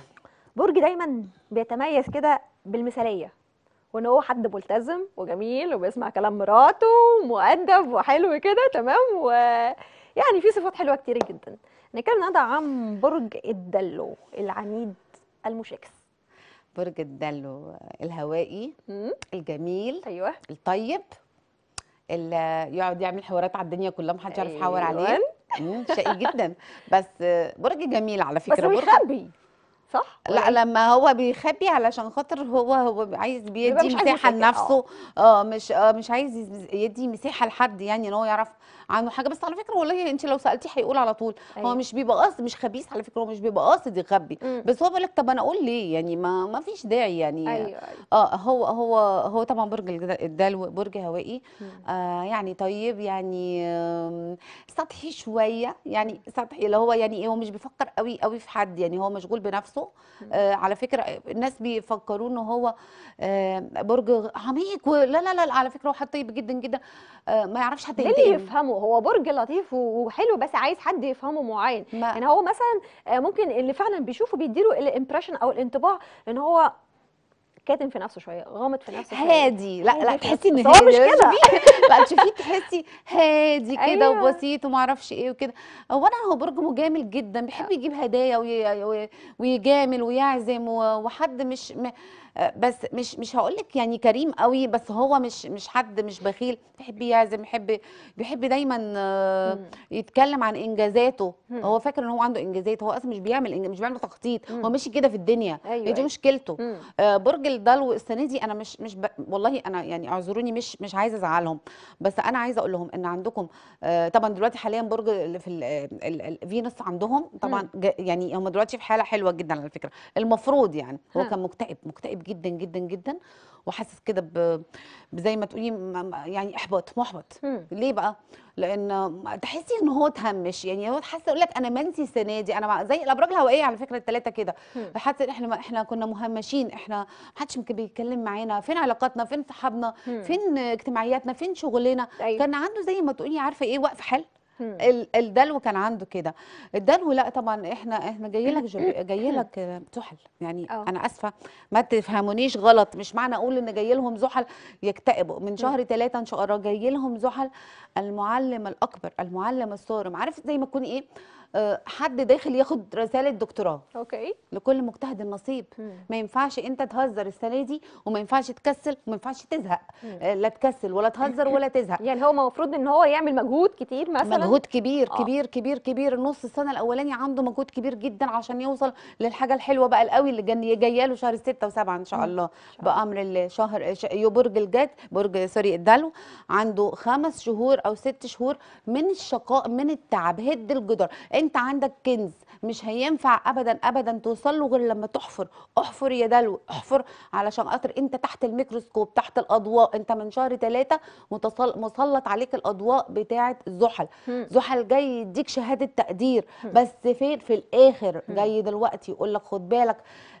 برج دايما بيتميز كده بالمثاليه وان هو حد ملتزم وجميل وبيسمع كلام مراته ومؤدب وحلو كده تمام ويعني في صفات حلوه كتير جدا نتكلم النهارده عن برج الدلو العنيد المشاكس برج الدلو الهوائي الجميل ايوه الطيب اللي يقعد يعمل حوارات على الدنيا كلها محدش يعرف يحور أيوة. عليه شقي جدا بس برج جميل على فكره بس بيخبي صح لا إيه؟ لما هو بيخبي علشان خاطر هو هو عايز بيدي مساحه لنفسه آه. اه مش آه مش عايز يدي مساحه لحد يعني ان هو يعرف عنه حاجه بس على فكره والله انت لو سالتي هيقول على طول أيوة. هو مش بيبقى قاصد مش خبيث على فكره هو مش بيبقى قاصد يخبي بس هو بيقول لك طب انا اقول ليه يعني ما ما فيش داعي يعني أيوة. أيوة. اه هو هو هو طبعا برج الدلو برج هوائي آه يعني طيب يعني سطحي شويه يعني سطحي اللي هو يعني ايه هو مش بيفكر قوي قوي في حد يعني هو مشغول بنفسه آه على فكره الناس بيفكروا ان هو آه برج عميق لا لا لا على فكره هو حد طيب جدا جدا آه ما يعرفش حتى ينتقم يفهمه هو برج لطيف وحلو بس عايز حد يفهمه معين يعني هو مثلا آه، ممكن اللي فعلا بيشوفه بيديله الامبريشن او الانطباع ان هو كاتم في نفسه شويه غامض في نفسه هادي لا لا تحسي ان هو مش كده لا تشوفيه تحسي هادي كده أيوة. وبسيط وما اعرفش ايه وكده هو انا هو برج مجامل جدا بيحب يجيب هدايا ويجامل ويعزم وحد مش م... بس مش مش هقول لك يعني كريم قوي بس هو مش مش حد مش بخيل بيحب يعزم بيحب بيحب دايما آه، يتكلم عن انجازاته هو فاكر ان هو عنده انجازات هو اصلا مش بيعمل مش بيعمل تخطيط هو ماشي كده في الدنيا أيوة دي أيوة. مشكلته آه، برج الدلو السنه دي انا مش مش ب... والله انا يعني اعذروني مش مش عايزه ازعلهم بس انا عايزه اقول لهم ان عندكم آه، طبعا دلوقتي حاليا برج في الفينوس عندهم طبعا يعني هم دلوقتي في حاله حلوه جدا على فكره المفروض يعني هو كان مكتئب مكتئب جدا جدا جدا وحاسس كده زي ما تقولي يعني احباط محبط ليه بقى لان تحسي ان هو تهمش يعني هو حاسه يقول لك انا منسي السنه دي انا زي الابراج الهوائيه على فكره الثلاثه كده حاسه ان احنا احنا كنا مهمشين احنا ما حدش بيتكلم معانا فين علاقاتنا فين صحابنا فين اجتماعياتنا فين شغلنا أيوه. كان عنده زي ما تقولي عارفه ايه وقف حل الدلو كان عنده كده الدلو لا طبعا احنا احنا جاي لك جاي لك زحل يعني أوه. انا اسفه ما تفهمونيش غلط مش معنى اقول ان جاي لهم زحل يكتئبوا من شهر ثلاثة ان شاء الله جاي لهم زحل المعلم الاكبر المعلم الصارم عارف زي ما تكون ايه حد داخل ياخد رساله دكتوراه اوكي لكل مجتهد النصيب ما ينفعش انت تهزر السنه دي وما ينفعش تكسل وما ينفعش تزهق مم. آه، لا تكسل ولا تهزر ولا تزهق يعني هو المفروض ان هو يعمل مجهود كتير مثلا مجهود كبير آه. كبير كبير كبير النص السنه الاولاني عنده مجهود كبير جدا عشان يوصل للحاجه الحلوه بقى القوي اللي جايه له شهر 6 و7 ان شاء الله مم. بامر الشهر برج الجد برج سوري الدلو عنده خمس شهور او ست شهور من الشقاء من التعب هد الجدار انت عندك كنز مش هينفع ابدا ابدا توصل له غير لما تحفر احفر يا دلو احفر علشان خاطر انت تحت الميكروسكوب تحت الاضواء انت من شهر ثلاثة مسلط عليك الاضواء بتاعه زحل زحل جاي يديك شهاده تقدير بس فين في الاخر جاي دلوقتي يقول لك خد بالك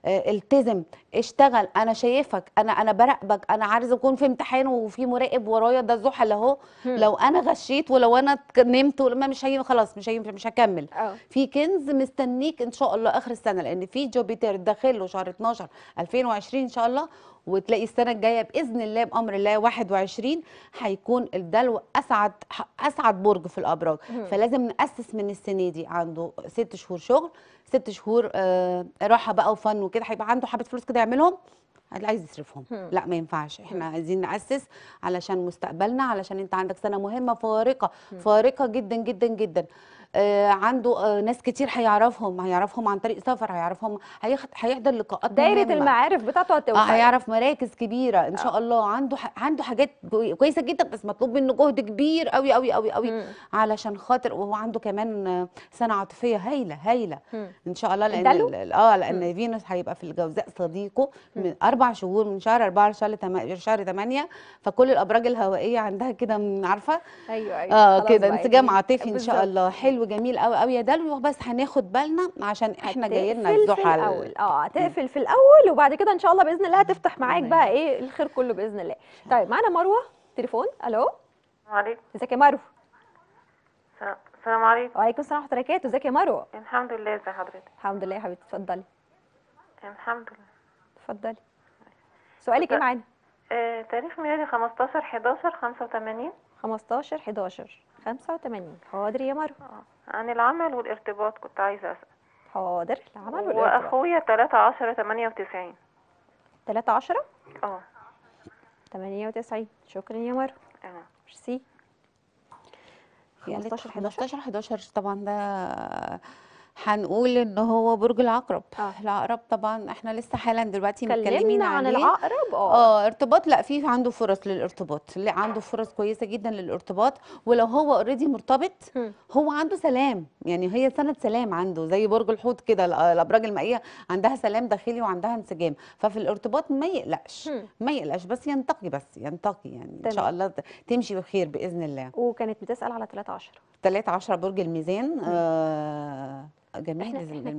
آه، التزم اشتغل انا شايفك انا انا براقبك انا عايز اكون في امتحان وفي مراقب ورايا ده زحل اهو لو انا غشيت ولو انا نمت ولما مش هين خلاص مش هين مش هكمل أوه. في كنز مستنيك ان شاء الله اخر السنه لان في جوبيتر داخل له شهر 12 2020 ان شاء الله وتلاقي السنه الجايه باذن الله بامر الله 21 هيكون الدلو اسعد اسعد برج في الابراج فلازم ناسس من السنه دي عنده ست شهور شغل ست شهور آه راحه بقى وفن وكده هيبقى عنده حبه فلوس كده يعملهم عايز يصرفهم لا ما ينفعش احنا عايزين ناسس علشان مستقبلنا علشان انت عندك سنه مهمه فارقه فارقه جدا جدا جدا آه، عنده آه، ناس كتير هيعرفهم هيعرفهم عن طريق سفر هيعرفهم هيحضر لقاءات دايره المعارف بتاعته هتوفر آه هيعرف مراكز كبيره ان شاء آه. الله عنده عنده حاجات كويسه جدا بس مطلوب منه جهد كبير قوي قوي قوي قوي علشان خاطر وهو عنده كمان سنه عاطفيه هايله هايله ان شاء الله لان اه لان فينوس هيبقى في الجوزاء صديقه من اربع شهور من شهر اربعه لشهر 8 شهر ثمانيه فكل الابراج الهوائيه عندها كده عارفه ايوه ايوه اه كده انسجام يعني. عاطفي ان شاء الله حلو جميل قوي قوي يا دلو بس هناخد بالنا عشان احنا جايلنا الزحل آه،, اه هتقفل في الاول وبعد كده ان شاء الله باذن الله هتفتح معاك بقى ايه الخير كله باذن الله طيب معانا مروه تليفون الو عليكم ازيك يا مروه السلام عليكم وعليكم السلام ورحمه الله وبركاته ازيك يا مروه الحمد لله ازي حضرتك الحمد لله يا حبيبتي اتفضلي الحمد لله اتفضلي سؤالك ايه معانا آه، تاريخ ميلادي 15 11 85 15 11 85 حاضر يا مروه آه. عن العمل والارتباط كنت عايزة أسأل حاضر العمل والارتباط وأخويا 3 10 98 3 10 اه 98 شكرا يا مروة اه ميرسي 15 11 11 طبعا ده هنقول ان هو برج العقرب آه. العقرب طبعا احنا لسه حالا دلوقتي متكلمين عن عليه. العقرب اه اه ارتباط لا في عنده فرص للارتباط اللي عنده فرص كويسه جدا للارتباط ولو هو اوريدي مرتبط هو عنده سلام يعني هي سنه سلام عنده زي برج الحوت كده الابراج المائيه عندها سلام داخلي وعندها انسجام ففي الارتباط ما يقلقش ما يقلقش بس ينتقي بس ينتقي يعني تمام. ان شاء الله تمشي بخير باذن الله وكانت بتسال على 3 10 3 10 برج الميزان آه جميل احنا احنا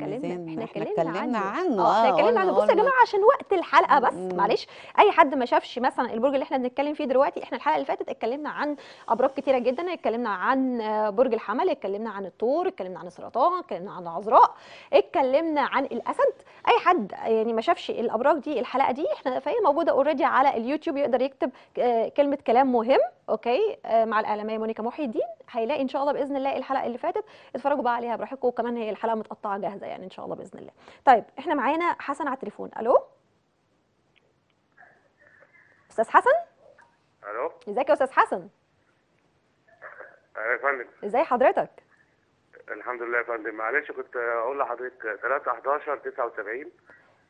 اتكلمنا احنا اتكلمنا عنه اه احنا آه، اتكلمنا عنه بصوا يا جماعه عشان وقت الحلقه بس مم. معلش اي حد ما شافش مثلا البرج اللي احنا بنتكلم فيه دلوقتي احنا الحلقه اللي فاتت اتكلمنا عن ابراج كتيره جدا اتكلمنا عن برج الحمل اتكلمنا عن الثور اتكلمنا عن السرطان اتكلمنا عن العذراء اتكلمنا عن الاسد اي حد يعني ما شافش الابراج دي الحلقه دي احنا فهي موجوده اوريدي على اليوتيوب يقدر يكتب آه، كلمه كلام مهم اوكي آه، مع الاعلاميه مونيكا محي الدين هيلاقي ان شاء الله باذن الله الحلقه اللي فاتت اتفرجوا بقى عليها براحتكم وكمان هي الحلقة الحلقه متقطعه جاهزه يعني ان شاء الله باذن الله طيب احنا معانا حسن على التليفون الو استاذ حسن الو ازيك يا استاذ حسن اهلا يا فندم ازي حضرتك الحمد لله يا فندم معلش كنت اقول لحضرتك 3 11 79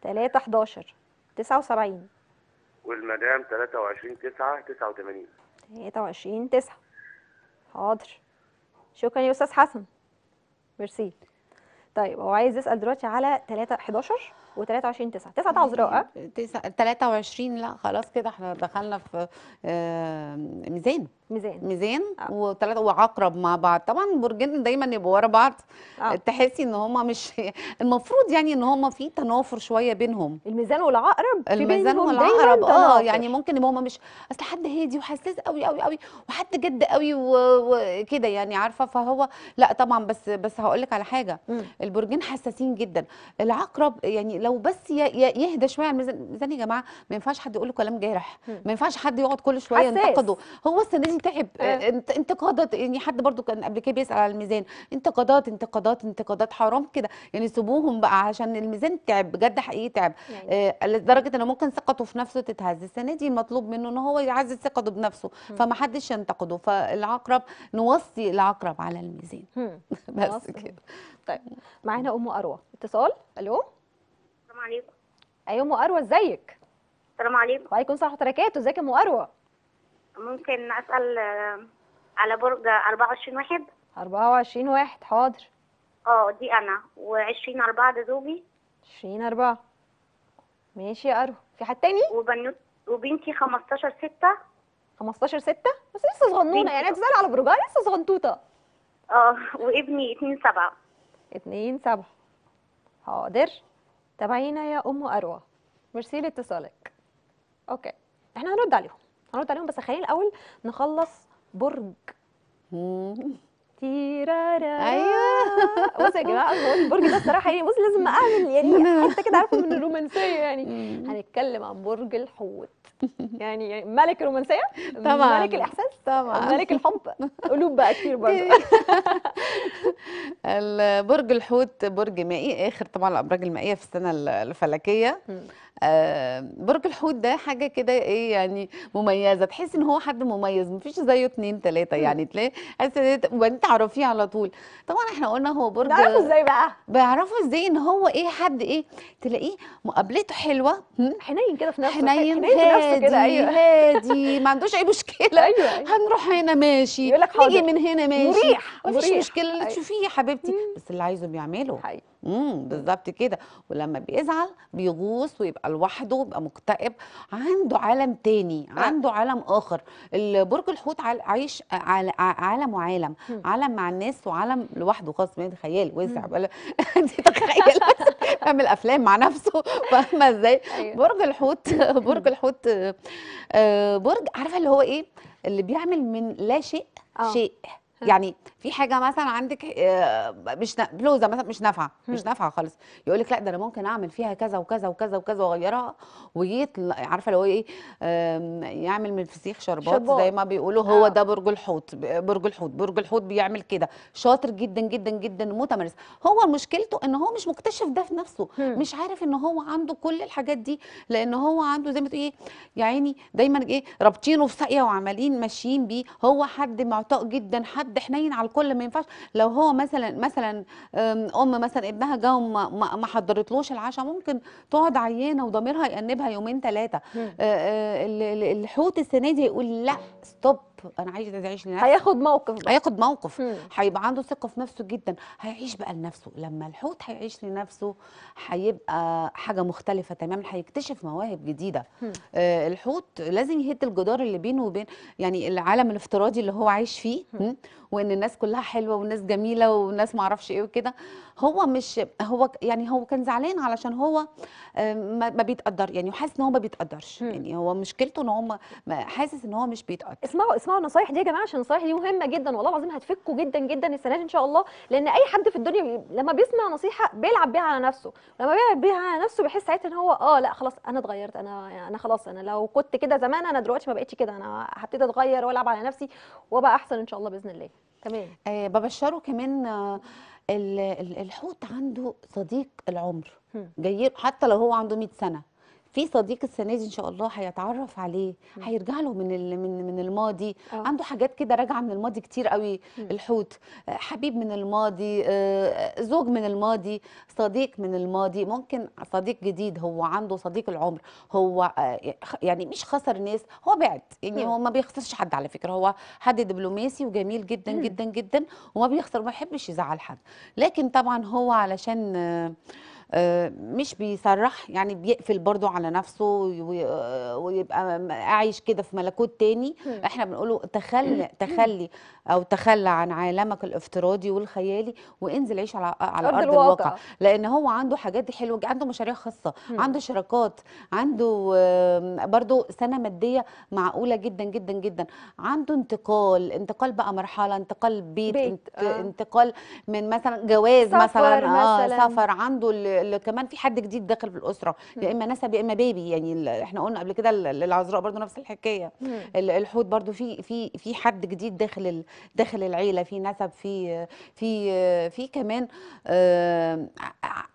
3 11 79 والمدام 23 9 89 23 9 حاضر شكرا يا استاذ حسن ميرسي طيب هو عايز يسال دلوقتي على 3 11 و23 9 9 ده عذراء 23 لا خلاص كده احنا دخلنا في آه، ميزان ميزان ميزان آه. وثلاثه وعقرب مع بعض طبعا برجين دايما يبقوا ورا بعض آه. تحسي ان هما مش المفروض يعني ان هما في تنافر شويه بينهم الميزان والعقرب الميزان والعقرب اه يعني ممكن يبقوا هما مش اصل حد هادي وحساس قوي قوي قوي وحد جد قوي وكده يعني عارفه فهو لا طبعا بس بس هقول لك على حاجه م. البرجين حساسين جدا العقرب يعني لو بس يهدى شويه الميزان يا جماعه ما ينفعش حد يقول له كلام جارح ما ينفعش حد يقعد كل شويه ينتقده هو السنه بنلتهب آه، آه. انتقادات يعني حد برضو كان قبل كده بيسال على الميزان انتقادات انتقادات انتقادات حرام كده يعني سيبوهم بقى عشان الميزان تعب بجد حقيقي تعب يعني. آه، لدرجه انه ممكن ثقته في نفسه تتهز السنه دي المطلوب منه ان هو يعزز ثقته بنفسه فما حدش ينتقده فالعقرب نوصي العقرب على الميزان بس كده طيب معانا ام اروى اتصال الو السلام عليكم ايوه ام اروى ازيك السلام عليكم وعليكم السلام ورحمه الله وبركاته ازيك يا ام اروى ممكن اسال آه، على برج 24 واحد 24 واحد حاضر اه دي انا و20 4 ده زوجي 20 4 ماشي يا ارو في حد تاني وبنوت وبنتي 15 6 15 6 بس لسه صغنونه يعني هتسال على برجها لسه صغنطوطه اه وابني 2 7 2 7 حاضر تابعينا يا ام اروى ميرسي لاتصالك اوكي احنا هنرد عليهم هنرد عليهم بس خلينا الاول نخلص برج تيرارا ايوه بصوا يا جماعه البرج ده الصراحه يعني بص لازم اعمل يعني نعم. حته كده عارفه من الرومانسيه يعني هنتكلم عن برج الحوت يعني،, يعني ملك الرومانسيه طبعا ملك الاحساس طبعا ملك الحب قلوب بقى كتير برضه برج الحوت برج مائي اخر طبعا الابراج المائيه في السنه الفلكيه آه، برج الحوت ده حاجه كده ايه يعني مميزه تحس ان هو حد مميز مفيش زيه اتنين تلاته يعني تلاقي وبعدين تعرفيه على طول طبعا احنا قلنا هو برج بيعرفوا ازاي بقى بيعرفوا ازاي ان هو ايه حد ايه تلاقيه مقابلته حلوه حنين كده في نفسه حنين في كده أيوة. هادي ما عندوش اي مشكله أيوه،, أيوة. هنروح هنا ماشي يقول لك نيجي من هنا ماشي مريح مفيش مشكله اللي أيوه. تشوفيه يا حبيبتي بس اللي عايزه بيعمله حقيقي. امم بالظبط كده ولما بيزعل بيغوص ويبقى لوحده ويبقى مكتئب عنده عالم تاني عنده عالم اخر برج الحوت عايش عالم وعالم عالم مع الناس وعالم لوحده خالص من تخيل وزع انت تخيل بيعمل افلام مع نفسه فاهمه ازاي أيوه. برج الحوت برج الحوت آه، برج عارفه اللي هو ايه اللي بيعمل من لا شيء آه. شيء يعني في حاجه مثلا عندك آه، مش بلوزه مثلا مش نافعه مش نافعه خالص يقول لك لا ده انا ممكن اعمل فيها كذا وكذا وكذا وكذا واغيرها ويطلع عارفه اللي هو ايه يعمل من الفسيخ شربات زي ما بيقولوا هو آه. ده برج الحوت برج الحوت برج الحوت بيعمل كده شاطر جدا جدا جدا متمرس هو مشكلته ان هو مش مكتشف ده في نفسه مش عارف ان هو عنده كل الحاجات دي لان هو عنده زي ما تقول ايه يا عيني دايما ايه رابطينه في ساقيه وعمالين ماشيين بيه هو حد معتاق جدا حد حنين على كل ما ينفعش لو هو مثلا مثلا ام مثلا ابنها جا وما حضرتلوش العشاء ممكن تقعد عيانه وضميرها يأنبها يومين ثلاثه آه، آه، الحوت السنه دي يقول لا ستوب انا عايز اعيش لنفسي هياخد موقف بقى. هياخد موقف هيبقى عنده ثقه في نفسه جدا هيعيش بقى لنفسه لما الحوت هيعيش لنفسه هيبقى حاجه مختلفه تماما هيكتشف مواهب جديده آه الحوت لازم يهد الجدار اللي بينه وبين يعني العالم الافتراضي اللي هو عايش فيه وان الناس كلها حلوه والناس جميله والناس ما اعرفش ايه وكده هو مش هو يعني هو كان زعلان علشان هو آه، ما بيتقدر يعني حاسس ان هو ما بيتقدرش يعني هو مشكلته ان هو حاسس ان هو مش بيتقدر اسمعوا اسمعوا النصايح آه، دي يا جماعه عشان النصايح دي مهمه جدا والله العظيم هتفكوا جدا جدا السنه دي ان شاء الله لان اي حد في الدنيا لما بيسمع نصيحه بيلعب بيها على نفسه لما بيلعب بيها على نفسه بيحس ساعتها ان هو اه لا خلاص انا اتغيرت انا انا خلاص انا لو كنت كده زمان انا دلوقتي ما بقتش كده انا هبتدي اتغير والعب على نفسي وابقى احسن ان شاء الله باذن الله تمام آه ببشره كمان آه الحوت عنده صديق العمر جاي حتى لو هو عنده 100 سنه في صديق السنه دي ان شاء الله هيتعرف عليه هيرجع له من من من الماضي أوه. عنده حاجات كده راجعه من الماضي كتير قوي الحوت آه، حبيب من الماضي آه، آه، زوج من الماضي صديق من الماضي ممكن صديق جديد هو عنده صديق العمر هو يعني مش خسر ناس هو بعد يعني مم. هو ما بيخسرش حد على فكره هو حد دبلوماسي وجميل جدا جدا جدا وما بيخسر وما بيحبش يزعل حد لكن طبعا هو علشان آه، مش بيصرح يعني بيقفل برضو على نفسه آه، ويبقى عايش كده في ملكوت تاني احنا بنقوله تخلي تخلي او تخلى عن عالمك الافتراضي والخيالي وانزل عيش على آه، على ارض الواقع. الواقع لان هو عنده حاجات حلوه عنده مشاريع خاصه عنده شراكات عنده برضو سنه ماديه معقوله جدا جدا جدا عنده انتقال انتقال بقى مرحله انتقال بيت, بيت. انتقال من مثلا جواز سفر مثلا, مثلاً. اه سفر عنده كمان في حد جديد داخل في الاسره يا اما نسب يا اما بيبي يعني احنا قلنا قبل كده للعذراء برضو نفس الحكايه الحوت برضو في في في حد جديد داخل داخل العيله في نسب في في في كمان آه،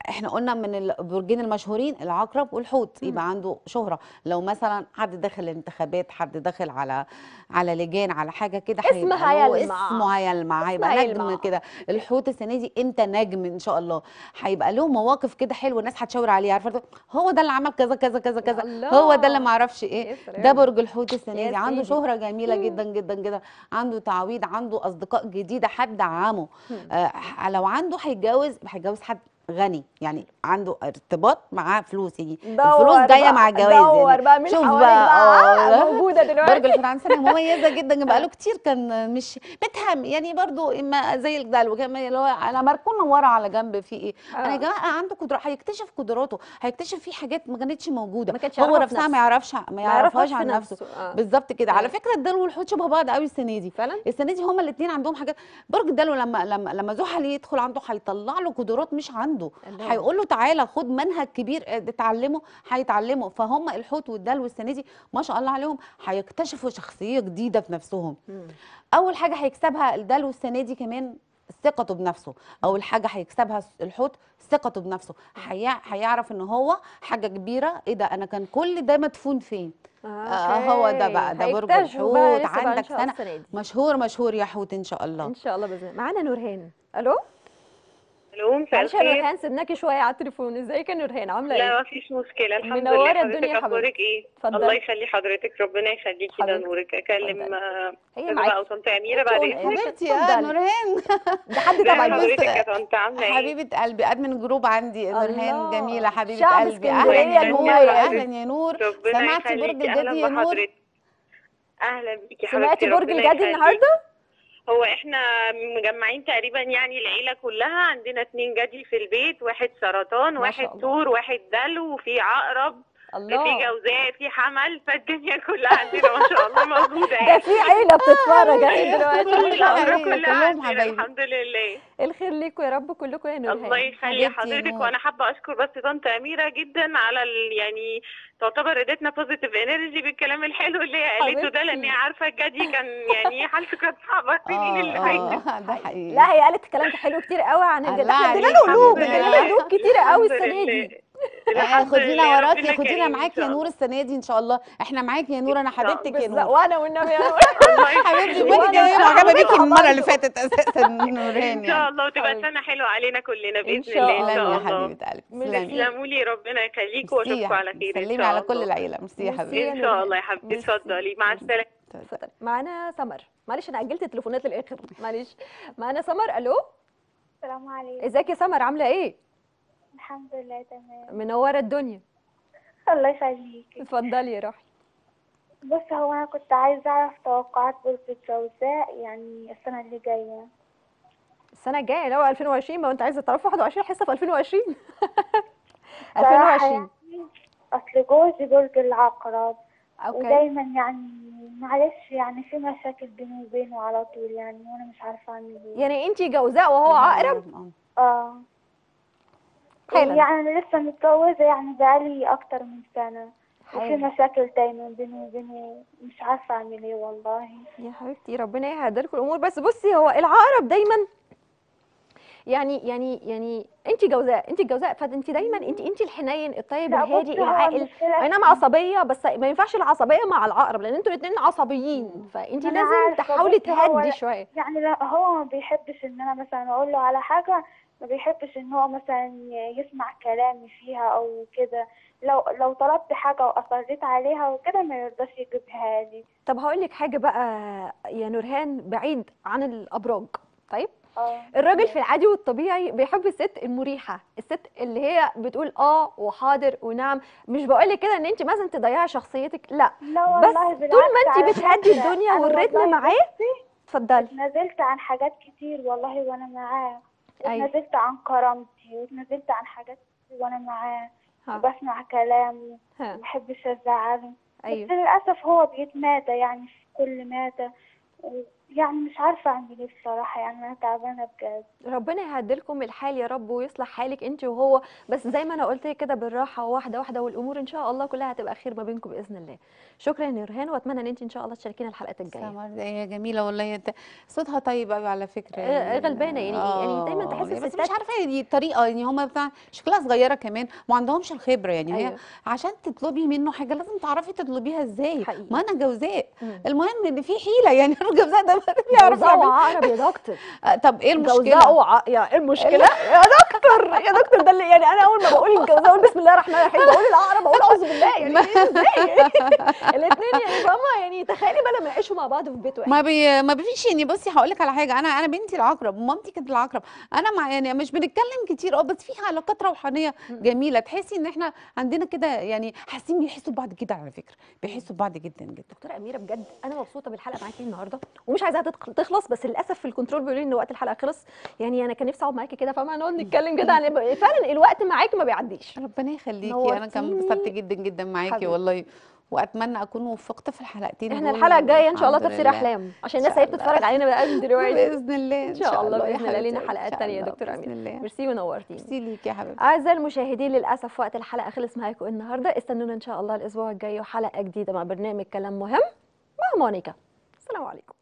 احنا قلنا من البرجين المشهورين العقرب والحوت يبقى عنده شهره لو مثلا حد داخل الانتخابات حد داخل على على لجان على حاجه كده اسمها يلمع اسمه هيلمع هيبقى نجم كده الحوت السنه دي انت نجم ان شاء الله هيبقى له مواقف موقف كده حلو الناس هتشاور عليه عارفه هو ده اللي عمل كذا كذا كذا كذا هو ده اللي ما اعرفش ايه ده برج الحوت السنه دي عنده شهره جميله جدا جدا جدا عنده تعويض عنده اصدقاء جديده حد دعمه آه لو عنده هيتجوز هيتجوز حد غني يعني عنده ارتباط مع فلوس يعني الفلوس جايه مع الجواز يعني بقى شوف بقى آه، آه، موجوده دلوقتي برج الفرنسانه مميزه جدا بقى له كتير كان مش متهم يعني برضو اما زي الدلو اللي هو انا مركون ورا على جنب في ايه آه. انا يا آه. جماعه عنده قدرات هيكتشف قدراته هيكتشف في حاجات ما كانتش موجوده ما كانتش هو نفسها ما يعرفش ما يعرفهاش عن نفسه, نفسه. آه. بالظبط كده آه. على أيوة. فكره الدلو والحوت شبه بعض قوي السنه دي فعلا السنه دي هما الاثنين عندهم حاجات برج الدلو لما لما لما زحل يدخل عنده هيطلع له قدرات مش عنده عنده هيقول له تعالى خد منهج كبير آه، اتعلمه هيتعلمه فهم الحوت والدلو السنه دي ما شاء الله عليهم هيكتشفوا شخصيه جديده في نفسهم مم. اول حاجه هيكسبها الدلو السنه دي كمان ثقته بنفسه اول حاجه هيكسبها الحوت ثقته بنفسه هيعرف ان هو حاجه كبيره ايه ده انا كان كل ده مدفون فين آه, آه هو ده بقى ده برج الحوت عندك سنه مشهور مشهور يا حوت ان شاء الله ان شاء الله بزي. معانا نورهان الو الو مساء الخير معلش نورهان سيبناكي شويه على التليفون ازيك يا نورهان عامله ايه؟ لا مفيش مشكله الحمد لله منوره الدنيا يا حضرتك ايه؟ اتفضلي الله يخلي حضرتك ربنا يخليكي ده نورك اكلم هي معاكي بقى وطنط اميره بعد اذنك حبيبتي يا نورهان ده حد تبع حضرتك يا طنط عامله ايه؟ حبيبه قلبي ادمن جروب عندي نورهان جميله حبيبه قلبي اهلا يا نور اهلا يا نور سمعتي برج الجدي يا نور اهلا بيكي حضرتك سمعتي برج الجدي النهارده؟ هو احنا مجمعين تقريبا يعني العيله كلها عندنا اتنين جدي في البيت واحد سرطان واحد تور واحد دلو وفي عقرب الله في جوزاء في حمل فالدنيا كلها عندنا ما شاء الله موجوده يعني ده في يعني. عيله بتتفرج اهي دلوقتي كلها عندنا الحمد لله الخير ليكم يا رب كلكم يا نور الله يخلي حضرتك وانا حابه اشكر بس طنط اميره جدا على يعني تعتبر ادتنا بوزيتيف انرجي بالكلام الحلو اللي هي قالته ده لان هي عارفه الجدي كان يعني حالته كانت صعبه السنين اللي فاتت ده حقيقي لا هي قالت الكلام حلو كتير قوي عن آه، الجدي احنا ادينا له قلوب ادينا له قلوب كتير قوي السنه دي آه، خدينا وراك يا خدينا معاك يا نور السنه دي ان شاء الله احنا معاك يا نور انا حبيبتك يا نور وانا والنبي يا نور حبيبتي بنتي جايه معجبه بيكي المره اللي فاتت اساسا نوران ان يعني. شاء الله وتبقى طيب. سنه حلوه علينا كلنا باذن الله ان شاء الله يا حبيبه قلبي تسلموا لي ربنا يخليكوا واشوفكم على خير ان شاء الله سلمي على كل العيله ميرسي يا حبيبتي ان شاء الله يا حبيبتي اتفضلي مع السلامه معانا سمر معلش انا اجلت التليفونات للاخر معلش معانا سمر الو السلام عليكم ازيك يا سمر عامله ايه الحمد لله تمام منوره الدنيا الله يخليكي اتفضلي يا روحي بص هو انا كنت عايزه اعرف توقعات برج الجوزاء يعني السنه اللي جايه السنه الجايه لو 2020 ما انت عايزه تعرفي 21 حصه في 2020 2020 يعني اصل جوزي برج العقرب أوكي. ودايما يعني معلش يعني في مشاكل بيني وبينه على طول يعني وانا مش عارفه اعمل ايه يعني انت جوزاء وهو عقرب اه حلو يعني أنا لسه متجوزة يعني بقالي أكتر من سنة وفي مشاكل دايما بيني وبينه مش عارفة أعمل إيه والله يا حبيبتي ربنا يهدى لكم الأمور بس بصي هو العقرب دايما يعني يعني يعني انت جوزاء انت جوزاء فانت دايما انت انت الحنين الطيب الهادي العاقل اي نعم عصبيه بس ما ينفعش العصبيه مع العقرب لان انتوا الاثنين عصبيين فانت لازم تحاولي تهدي شويه يعني لا هو ما بيحبش ان انا مثلا اقول له على حاجه ما بيحبش ان هو مثلا يسمع كلامي فيها او كده لو لو طلبت حاجه واصريت عليها وكده ما يرضاش يجيبها لي طب هقول لك حاجه بقى يا نورهان بعيد عن الابراج طيب أوه. الراجل في العادي والطبيعي بيحب الست المريحه الست اللي هي بتقول اه وحاضر ونعم مش بقول لك كده ان انت مثلا تضيعي شخصيتك لا, لا والله بس طول ما انت بتهدي الدنيا والريتم معاه اتفضلي نزلت عن حاجات كتير والله وانا معاه أيوة. نزلت عن كرامتي ونزلت عن حاجات وانا معاه وبسمع كلامه ما بحبش عالم أيوة. بس للاسف هو بيتمادى يعني في كل مادة يعني مش عارفة أعمل إيه الصراحه يعني أنا تعبانة بجد ربنا يهدلكم الحال يا رب ويصلح حالك انت وهو بس زي ما انا قلت كده بالراحه واحده واحده والامور ان شاء الله كلها هتبقى خير ما بينكم باذن الله شكرا يا رهان واتمنى ان انت ان شاء الله تشاركينا الحلقات الجايه سمر هي إيه، جميله والله صوتها طيب قوي على فكره آه، آه، يعني غلبانه يعني آه يعني دايما تحس بس مش عارفه دي الطريقه يعني هم بتاع شكلها صغيره كمان ما عندهمش الخبره يعني أيوه. هي عشان تطلبي منه حاجه لازم تعرفي تطلبيها ازاي حقيقي. ما انا جوزاء المهم ان في حيله يعني الجوزاء ده اللي يعرف يعمل عقرب يا دكتور آه، طب ايه المشكله؟ جوزاء يعني ايه المشكله؟ يا دكتور دكتور يا دكتور ده اللي يعني انا اول ما بقول الجوازه اقول بسم الله الرحمن الرحيم بقول العقرب بقول اعوذ بالله يعني إيه ازاي الاثنين يعني فاهمه يعني تخيلي بقى لما يعيشوا مع بعض في بيت واحد ما بي ما فيش يعني بصي هقول لك على حاجه انا انا بنتي العقرب ومامتي كانت العقرب انا مع يعني مش بنتكلم كتير اه بس في علاقات روحانيه جميله تحسي ان احنا عندنا كده يعني حاسين بيحسوا ببعض جدا على فكره بيحسوا ببعض جدا جدا دكتوره اميره بجد انا مبسوطه بالحلقه معاكي النهارده ومش عايزاها تخلص بس للاسف في الكنترول بيقولوا لي ان وقت الحلقه خلص يعني انا كان نفسي اقعد معاكي كده فما نقعد نتكلم بنتكلم كده عن إيه؟ فعلا الوقت معاكي ما بيعديش ربنا يخليكي انا كان انبسطت جدا جدا معاكي والله واتمنى اكون وفقت في الحلقتين احنا الحلقه الجايه ان شاء الله تفسير احلام عشان الناس هي بتتفرج علينا بقى من دلوقتي باذن الله ان شاء الله باذن الله لينا حلقات ثانيه يا دكتور امين ميرسي ونورتيني ميرسي ليكي يا حبيبتي اعزائي المشاهدين للاسف وقت الحلقه خلص معاكم النهارده استنونا ان شاء الله الاسبوع الجاي وحلقه جديده مع برنامج كلام مهم مع مونيكا السلام عليكم